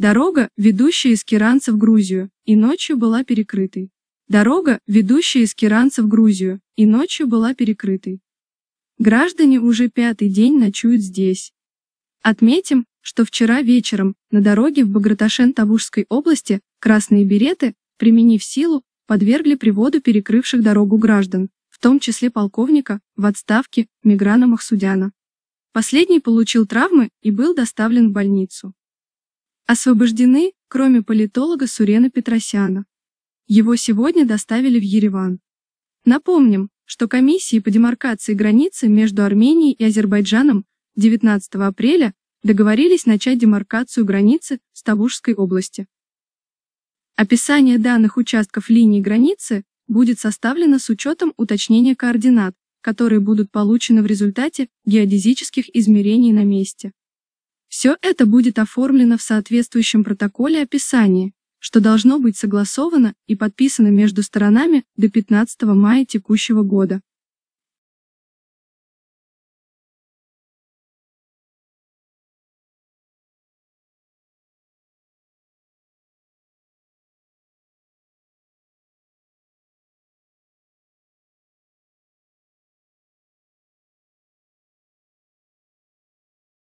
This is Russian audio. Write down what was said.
Дорога, ведущая из Киранца в Грузию, и ночью была перекрытой. Дорога, ведущая из Киранца в Грузию, и ночью была перекрытой. Граждане уже пятый день ночуют здесь. Отметим, что вчера вечером на дороге в Баграташен, тавушской области красные береты, применив силу, подвергли приводу перекрывших дорогу граждан, в том числе полковника, в отставке Миграна Махсудяна. Последний получил травмы и был доставлен в больницу освобождены, кроме политолога Сурена Петросяна. Его сегодня доставили в Ереван. Напомним, что комиссии по демаркации границы между Арменией и Азербайджаном 19 апреля договорились начать демаркацию границы с Тавушской области. Описание данных участков линии границы будет составлено с учетом уточнения координат, которые будут получены в результате геодезических измерений на месте. Все это будет оформлено в соответствующем протоколе описания, что должно быть согласовано и подписано между сторонами до 15 мая текущего года.